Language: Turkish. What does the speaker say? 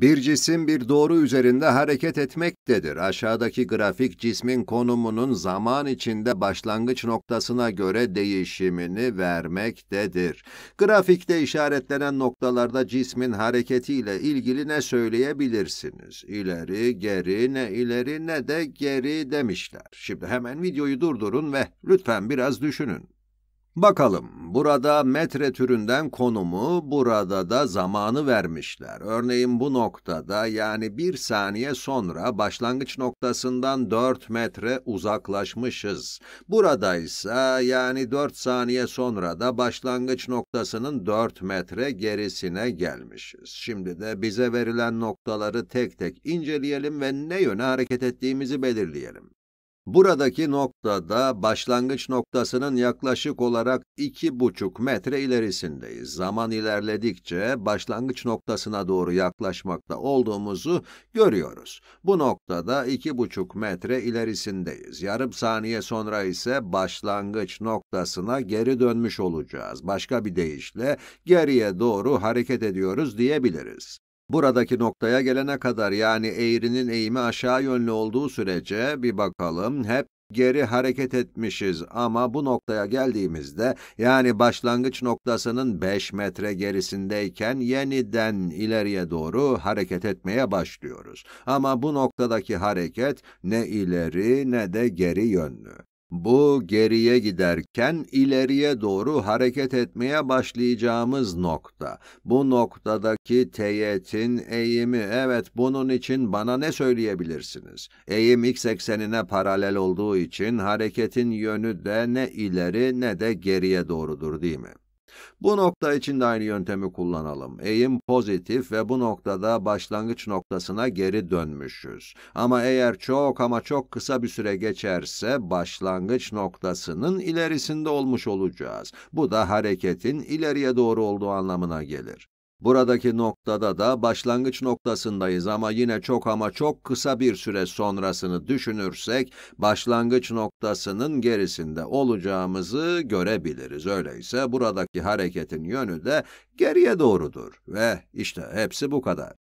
Bir cisim bir doğru üzerinde hareket etmektedir. Aşağıdaki grafik cismin konumunun zaman içinde başlangıç noktasına göre değişimini vermektedir. Grafikte işaretlenen noktalarda cismin hareketiyle ilgili ne söyleyebilirsiniz? İleri, geri, ne ileri ne de geri demişler. Şimdi hemen videoyu durdurun ve lütfen biraz düşünün. Bakalım Burada metre türünden konumu, burada da zamanı vermişler. Örneğin bu noktada yani bir saniye sonra başlangıç noktasından 4 metre uzaklaşmışız. Burada ise yani 4 saniye sonra da başlangıç noktasının 4 metre gerisine gelmişiz. Şimdi de bize verilen noktaları tek tek inceleyelim ve ne yöne hareket ettiğimizi belirleyelim. Buradaki noktada başlangıç noktasının yaklaşık olarak 2,5 metre ilerisindeyiz. Zaman ilerledikçe başlangıç noktasına doğru yaklaşmakta olduğumuzu görüyoruz. Bu noktada 2,5 metre ilerisindeyiz. Yarım saniye sonra ise başlangıç noktasına geri dönmüş olacağız. Başka bir deyişle geriye doğru hareket ediyoruz diyebiliriz. Buradaki noktaya gelene kadar yani eğrinin eğimi aşağı yönlü olduğu sürece bir bakalım hep geri hareket etmişiz ama bu noktaya geldiğimizde yani başlangıç noktasının 5 metre gerisindeyken yeniden ileriye doğru hareket etmeye başlıyoruz. Ama bu noktadaki hareket ne ileri ne de geri yönlü. Bu geriye giderken ileriye doğru hareket etmeye başlayacağımız nokta. Bu noktadaki teğetin eğimi evet bunun için bana ne söyleyebilirsiniz? Eğim x eksenine paralel olduğu için hareketin yönü de ne ileri ne de geriye doğrudur değil mi? Bu nokta için de aynı yöntemi kullanalım. Eğim pozitif ve bu noktada başlangıç noktasına geri dönmüşüz. Ama eğer çok ama çok kısa bir süre geçerse başlangıç noktasının ilerisinde olmuş olacağız. Bu da hareketin ileriye doğru olduğu anlamına gelir. Buradaki noktada da başlangıç noktasındayız ama yine çok ama çok kısa bir süre sonrasını düşünürsek başlangıç noktasının gerisinde olacağımızı görebiliriz. Öyleyse buradaki hareketin yönü de geriye doğrudur ve işte hepsi bu kadar.